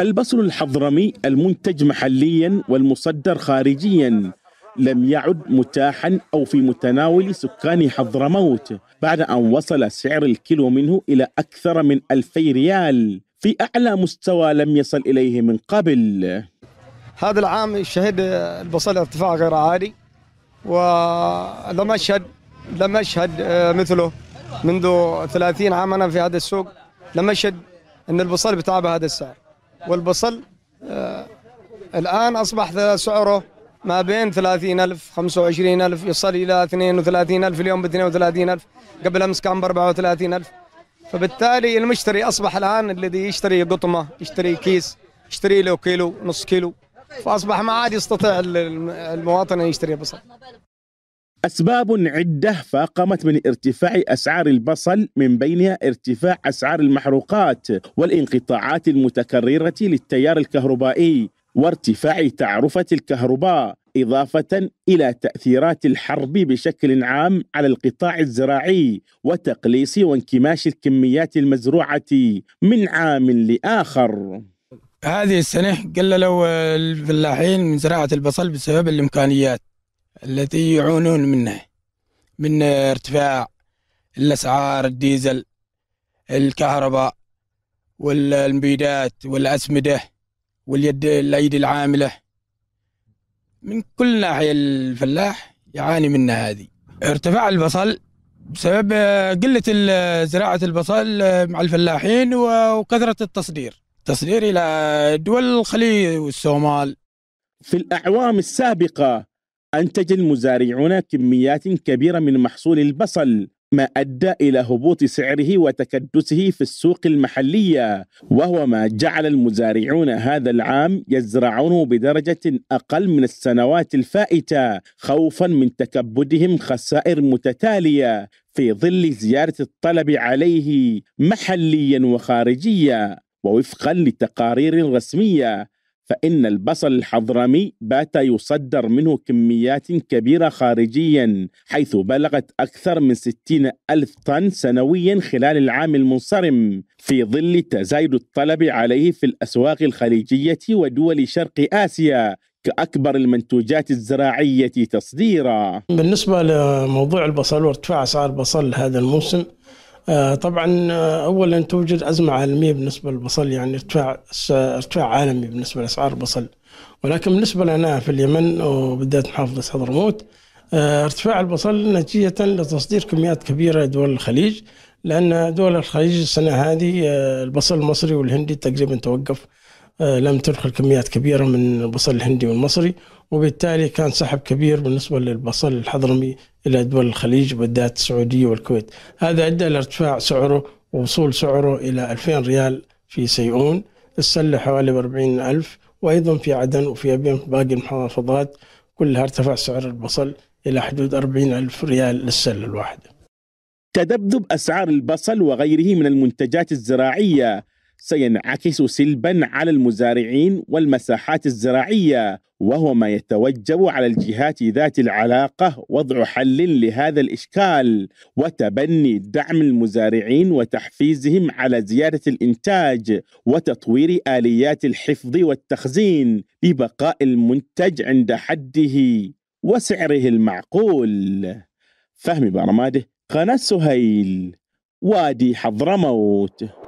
البصل الحضرمي المنتج محليا والمصدر خارجيا لم يعد متاحا او في متناول سكان حضرموت بعد ان وصل سعر الكيلو منه الى اكثر من 2000 ريال في اعلى مستوى لم يصل اليه من قبل. هذا العام شهد البصل ارتفاع غير عادي ولم اشهد لم اشهد آه، مثله منذ 30 عاما انا في هذا السوق لم اشهد ان البصل بتعب هذا السعر. والبصل آه، الآن أصبح سعره ما بين 30000 25000 يصل إلى 32000 اليوم ب 32000 قبل أمس كان ب 34000 فبالتالي المشتري أصبح الآن الذي يشتري قطمة يشتري كيس يشتري له كيلو نص كيلو فأصبح ما عاد يستطيع المواطن أن يشتري بصل أسباب عدة فاقمت من ارتفاع أسعار البصل من بينها ارتفاع أسعار المحروقات والانقطاعات المتكررة للتيار الكهربائي وارتفاع تعرفة الكهرباء إضافة إلى تأثيرات الحرب بشكل عام على القطاع الزراعي وتقليص وانكماش الكميات المزروعة من عام لآخر هذه السنة قللوا الفلاحين من زراعة البصل بسبب الإمكانيات التي يعانون منه من ارتفاع الأسعار الديزل الكهرباء والمبيدات والأسمدة واليد الأيدي العاملة من كل ناحية الفلاح يعاني منها هذه ارتفاع البصل بسبب قلة زراعة البصل مع الفلاحين وكثرة التصدير تصدير إلى دول الخليج والصومال في الأعوام السابقة أنتج المزارعون كميات كبيرة من محصول البصل ما أدى إلى هبوط سعره وتكدسه في السوق المحلية وهو ما جعل المزارعون هذا العام يزرعونه بدرجة أقل من السنوات الفائتة خوفا من تكبدهم خسائر متتالية في ظل زيادة الطلب عليه محليا وخارجيا ووفقا لتقارير رسمية فإن البصل الحضرمي بات يصدر منه كميات كبيرة خارجيا حيث بلغت أكثر من 60 ألف طن سنويا خلال العام المنصرم في ظل تزايد الطلب عليه في الأسواق الخليجية ودول شرق آسيا كأكبر المنتوجات الزراعية تصديرا بالنسبة لموضوع البصل وارتفاع أسعار البصل هذا الموسم آه، طبعا آه، اولا توجد ازمه عالميه بالنسبه للبصل يعني ارتفاع ارتفاع عالمي بالنسبه لاسعار البصل ولكن بالنسبه لنا في اليمن وبالذات محافظه حضرموت آه، ارتفاع البصل نتيجه لتصدير كميات كبيره لدول الخليج لان دول الخليج السنه هذه البصل المصري والهندي تقريبا توقف آه، لم تنقل كميات كبيرة من البصل الهندي والمصري وبالتالي كان سحب كبير بالنسبة للبصل الحضرمي إلى دول الخليج وبالذات السعودية والكويت هذا أدى إلى ارتفاع سعره ووصول سعره إلى 2000 ريال في سيئون السلة حوالي 40 ألف وأيضا في عدن وفي أبين باقي المحافظات كلها ارتفع سعر البصل إلى حدود 40 ألف ريال للسلة الواحدة تذبذب أسعار البصل وغيره من المنتجات الزراعية سينعكس سلبا على المزارعين والمساحات الزراعيه وهو ما يتوجب على الجهات ذات العلاقه وضع حل لهذا الاشكال وتبني دعم المزارعين وتحفيزهم على زياده الانتاج وتطوير اليات الحفظ والتخزين لبقاء المنتج عند حده وسعره المعقول. فهمي برماده قناه سهيل وادي حضرموت